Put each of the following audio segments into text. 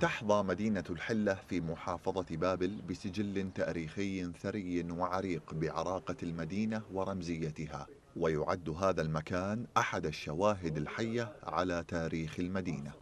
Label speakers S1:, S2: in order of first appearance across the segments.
S1: تحظى مدينة الحلة في محافظة بابل بسجل تاريخي ثري وعريق بعراقة المدينة ورمزيتها ويعد هذا المكان أحد الشواهد الحية على تاريخ المدينة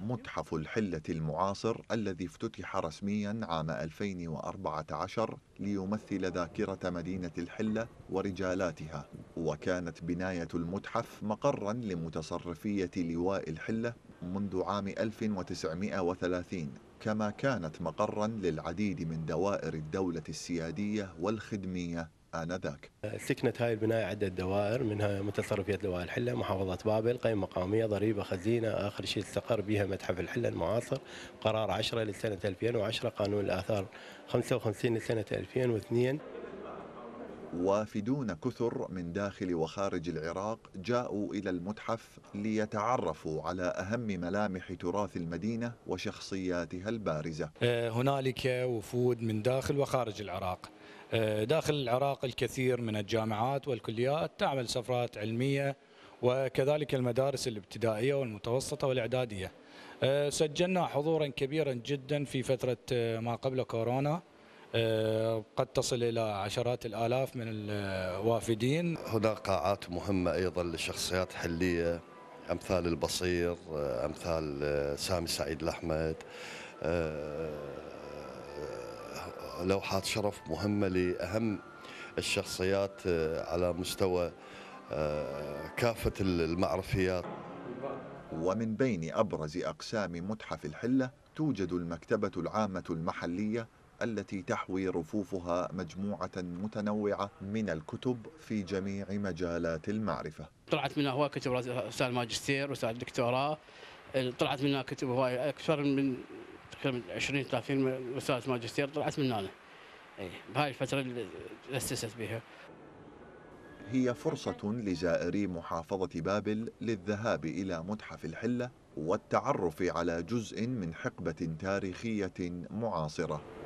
S1: متحف الحلة المعاصر الذي افتتح رسميا عام 2014 ليمثل ذاكرة مدينة الحلة ورجالاتها وكانت بناية المتحف مقرا لمتصرفية لواء الحلة منذ عام 1930 كما كانت مقرا للعديد من دوائر الدولة السيادية والخدمية آنذاك
S2: سكنت هاي البناية عدة دوائر منها متصرفية لواء الحلة محافظة بابل قيم مقامية ضريبة خزينة آخر شيء استقر بها متحف الحلة المعاصر قرار 10 لسنة 2010 قانون الآثار 55 لسنة 2002
S1: وافدون كثر من داخل وخارج العراق جاءوا إلى المتحف ليتعرفوا على أهم ملامح تراث المدينة وشخصياتها البارزة
S3: آه، هنالك وفود من داخل وخارج العراق آه، داخل العراق الكثير من الجامعات والكليات تعمل سفرات علمية وكذلك المدارس الابتدائية والمتوسطة والإعدادية آه، سجلنا حضورا كبيرا جدا في فترة ما قبل كورونا آه، قد تصل إلى عشرات الآلاف من الوافدين
S4: هناك قاعات مهمة أيضا لشخصيات حلية أمثال البصير آه، أمثال آه، سامي سعيد الأحمد لوحات شرف مهمة لأهم الشخصيات على مستوى
S1: كافة المعرفيات ومن بين أبرز أقسام متحف الحلة توجد المكتبة العامة المحلية التي تحوي رفوفها مجموعة متنوعة من الكتب في جميع مجالات المعرفة
S2: طلعت منها هواي كتب رسائل ماجستير رسائل دكتوراه طلعت منها كتب هواي أكثر من تقريبا 20 30 رسالة ماجستير طلعت من أنا إيه، بهاي الفترة اللي أسست بها
S1: هي فرصة لزائري محافظة بابل للذهاب إلى متحف الحلة والتعرف على جزء من حقبة تاريخية معاصرة